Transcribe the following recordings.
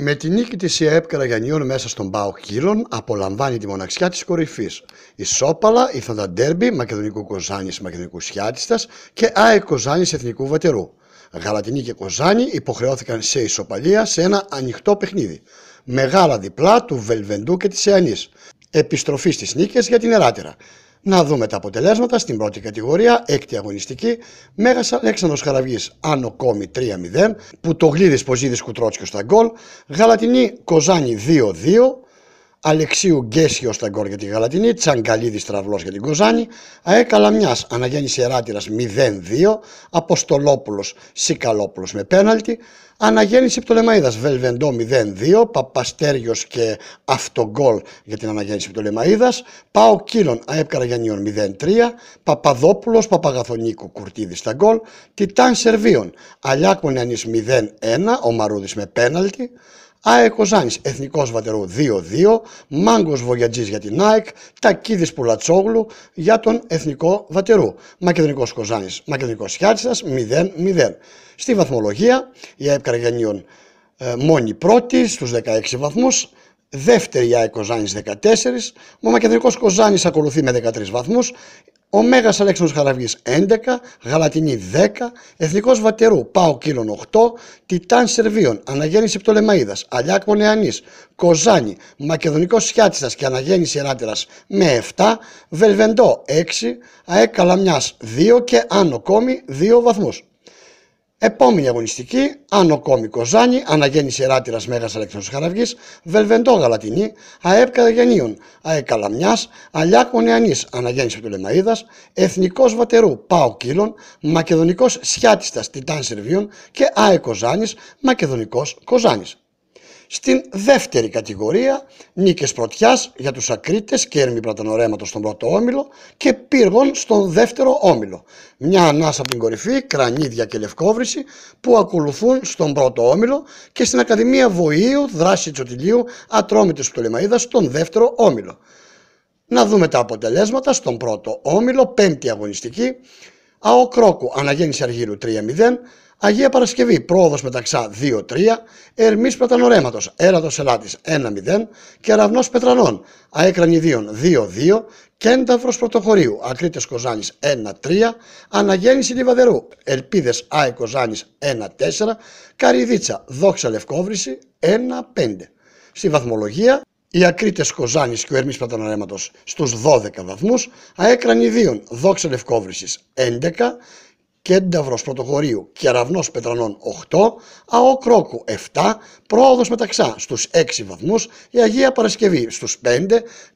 Με τη νίκη της ΙΕΠ Καραγιανίων μέσα στον Πάο Κύλων απολαμβάνει τη μοναξιά της κορυφής. Η Σόπαλα ήρθαν τα ντέρμπι Μακεδονικού Κοζάνης Μακεδονικού Σιάτιστας και ΑΕ Κοζάνης Εθνικού Βατερού. Γαλατινή και Κοζάνη υποχρεώθηκαν σε ισοπαλία σε ένα ανοιχτό παιχνίδι. Μεγάλα διπλά του Βελβεντού και της Εανής. Επιστροφή στις νίκες για την Εράτερα. Να δούμε τα αποτελέσματα στην πρώτη κατηγορία, έκτη αγωνιστική, Μέγας Αλέξανδρος Χαραυγής Άνω Κόμι 3-0, που το γλίδι Ποζίδη Κουτρότσικο στα γκολ, Γαλατινή Κοζάνη 2-2, Αλεξίου Γκέσιο στα γκολ για τη Γαλατινή, Τσαγκαλίδη Τραυλό για την Κοζάνη, Αέκαλα μιας Καλαμιάς, ερατηρα Εράτηρα 0-2, Αποστολόπουλος Σικαλόπουλος με πέναλτι, Αναγέννηση Πτολεμαίδα Βελβεντό 0-2, Παπαστέριος και Αυτογκολ για την Αναγέννηση Πτολεμαίδα, Πάο Κύλων ΑΕ Καραγιανίων 0-3, Παπαδόπουλος Παπαγαθονίκου Κουρτίδης στα γκολ, Τιτάν Σερβίων Μονιανή 0-1, ο Μαρούδης με πέναλτι, ΑΕΚ Κοζάνη, Εθνικός Βατερού 2-2, Μάγκος Βογιατζής για την ΑΕΚ, Τακίδης Πουλατσόγλου για τον Εθνικό Βατερού. Μακεδονικός Κοζάνης, Μακεδονικός Χιάτσας 0-0. Στη βαθμολογία η ΑΕΚ Καραγιανίων ε, μόνη πρώτη στους 16 βαθμούς, δεύτερη η ΑΕΚ 14, ο Μακεδονικός Κοζάνης ακολουθεί με 13 βαθμούς. Ο Μέγας Αλέξανδρος Χαραυγής 11, Γαλατινή 10, Εθνικός Βατερού Πάο κύλων 8, Τιτάν Σερβίων, Αναγέννηση Πτολεμαίδα, Αλιάκ Μονεανή, Κοζάνη, Μακεδονικός Σιάτιστας και Αναγέννηση Εράτερα με 7, Βελβεντό 6, ΑΕΚ Καλαμιάς 2 και Άνω 2 βαθμούς. Επόμενη αγωνιστική, Άνω Κόμι Κοζάνη, Αναγέννηση Εράτηρα Μέγα Αλεξανδρού Χαραυγή, Βελβεντό Γαλατινή, ΑΕΠ Καραγενείων, ΑΕ Καλαμιάς, Αλιάκο Αναγέννηση Πτολεμαίδα, Εθνικός Βατερού Πάο Κύλων, Μακεδονικός Σιάτιστας Τιτάν Σερβίων και ΑΕ Κοζάνης, Μακεδονικός Κοζάνης. Στην δεύτερη κατηγορία, νίκες πρωτιάς για τους ακρίτες και έρμη πρατανορέματος στον πρώτο όμιλο και πύργων στον δεύτερο όμιλο. Μια ανάσα από την κορυφή, κρανίδια και λευκόβριση που ακολουθούν στον πρώτο όμιλο και στην Ακαδημία Βοΐου, δράση Τσοτιλίου, του Πτολεμαίδας στον δεύτερο όμιλο. Να δούμε τα αποτελέσματα στον πρώτο όμιλο, πέμπτη αγωνιστική. ΑΟ Κρόκο αναγέννηση Αργύρου 3-0, Αγία Παρασκευή πρόοδος μεταξά 2-3, Ερμής πλατανορεματος ερατος Έρατος Ελάτης 1-0, Κεραυνός Πετρανών Πετρανών 2 2-2, Κένταυρος Πρωτοχωρίου Ακρίτες Κοζάνης 1-3, Αναγέννηση Λιβαδερού Ελπίδες Ελπίδες Κοζάνης 1-4, Καριδίτσα δοξα Δόξα Λευκόβρηση 1-5. Στη βαθμολογία οι Ακρίτες Κοζάνης και ο Ερμής Παταναρέματος στους 12 βαθμούς. Αέκραν Ιδίων, Δόξα Λευκόβρηση 11. κένταυρος Πρωτοχωρίου και αραβνός Πετρανών 8, Αοκρόκου 7, Πρόοδος Μεταξά στους 6 βαθμούς, η Αγία Παρασκευή στους 5,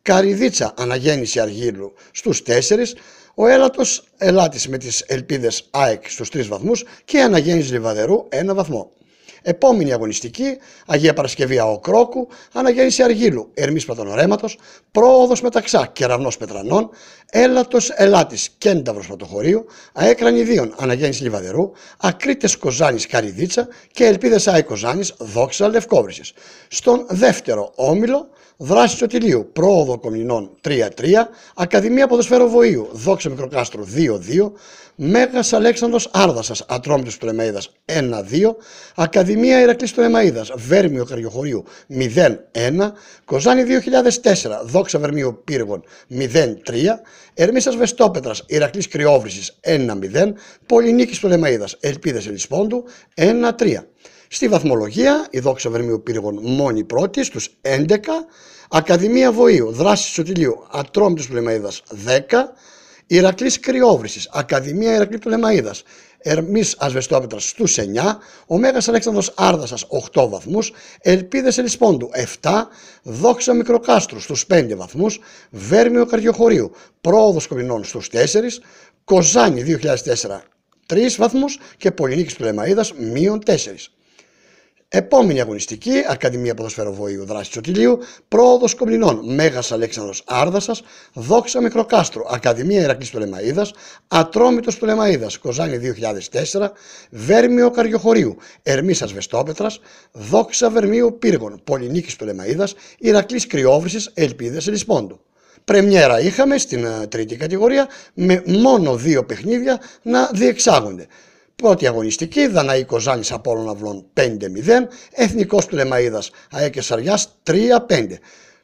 Καριδίτσα Αναγέννηση Αργύλου στου 4, ο έλατος ελάτης με τις ελπίδες ΑΕΚ στους 3 βαθμούς και η Αναγέννηση Λιβαδερού 1 βαθμό. Επόμενη αγωνιστική, Αγία Παρασκευή Αοκρόκου, Αναγέννηση Αργύλου, Ερμή Πρωτονορέματο, Πρόοδο Μεταξά, Κεραυνό Πετρανών, Έλατος Ελάτης, Κένταβρο Πρωτοχωρίου, Αέκραν Δίων, Αναγέννηση Λιβαδερού, Ακρίτες Κοζάνης Καριδίτσα και Ελπίδες Αϊκοζάνη, Δόξα Λευκόβρισης. Στον δεύτερο όμιλο, Δράση Σωτηρίου, Πρόοδο Κομινών 3-3, Ακαδημία Ποδοσφαίρου Βοΐου, Δόξα Μικροκάστρου 2-2, Μέγας Αλέξανδρος Άρδασας, Ατρόμητος του Λεμαίδας 1-2, Ακαδημία Ηρακλής του Λεμαίδας, Βέρμιο Καριοχωρίου 0-1, Κοζάνη 2004, Δόξα Βερμίου Πύργων 0-3, Ερμίσας Βεστόπετρας, Ηρακλής Κρυόβρυσης 1-0, Πολυνίκης του Λεμαίδας, Ελπίδες Ελισπόντου 1-3. Στη βαθμολογία, η δόξα Βερμίου Πύργων μόνη πρώτη στους 11, Ακαδημία Βοήου, Δράσης Σωτηλίου, του Πλεμαίδας 10, Ηρακλής Κρυόβρηση, Ακαδημία Ηρακλή Πλεμαίδας, ερμής Ασβεστόπετρας στους 9, ο Μέγας Αλέξανδρος Άρδασας 8 βαθμούς. Ελπίδες Ελισπόντου 7, Δόξα Μικροκάστρου στους 5 βαθμούς, Βέρμιο Καρδιοχωρίου, πρόοδος Κομινών στους 4, Κοζάνη 2004 3 βαθμούς και του Πλεμαίδας μείον 4. Επόμενη αγωνιστική, Ακαδημία Ποδοσφαίρου Βοήου Δράση Τσοτιλίου, Πρόοδο Κομνηνών, Μέγας Αλέξανδρος Άρδασας, Δόξα Μικροκάστρο, Ακαδημία Ηρακλής Τουλεμαίδα, Ατρόμητο Τουλεμαίδα, Κοζάνη 2004, Βέρμιο Καριοχωρίου, Ερμή Ασβεστόπετρα, Δόξα Βερμίου Πύργων, Πολυνίκης Τουλεμαίδα, Ηρακλή Κρυόβρηση, Ελπίδες Ελισπόντου. Πρεμιέρα είχαμε στην ε, τρίτη κατηγορία με μόνο δύο παιχνίδια να διεξάγονται. Πρώτη αγωνιστική, Δαναή Κοζάνη Απόλλων Αυλών 5-0, Εθνικός του Λεμαίδας Σαριά 3-5.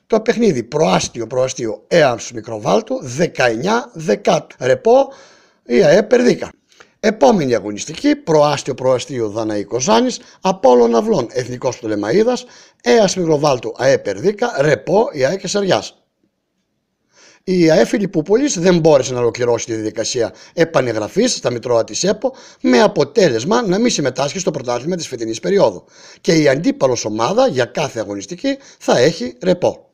Το παιχνίδι προάστιο προάστιο έαμψου μικροβάλτου 19-10. Ρεπό η αέπερδίκα. Περδίκα. Επόμενη αγωνιστική, προάστιο προαστίο Δαναή Κοζάνη, Απόλων Αυλών, Εθνικός του έας Μικροβάλτου Ρεπό η ΑΕΚ η ΑΕΦ Λιπούπολης δεν μπόρεσε να ολοκληρώσει τη διαδικασία επανεγγραφή στα Μητρώα της ΕΠΟ με αποτέλεσμα να μην συμμετάσχει στο πρωτάθλημα της φετινής περίοδου. Και η αντίπαλος ομάδα για κάθε αγωνιστική θα έχει ρεπό.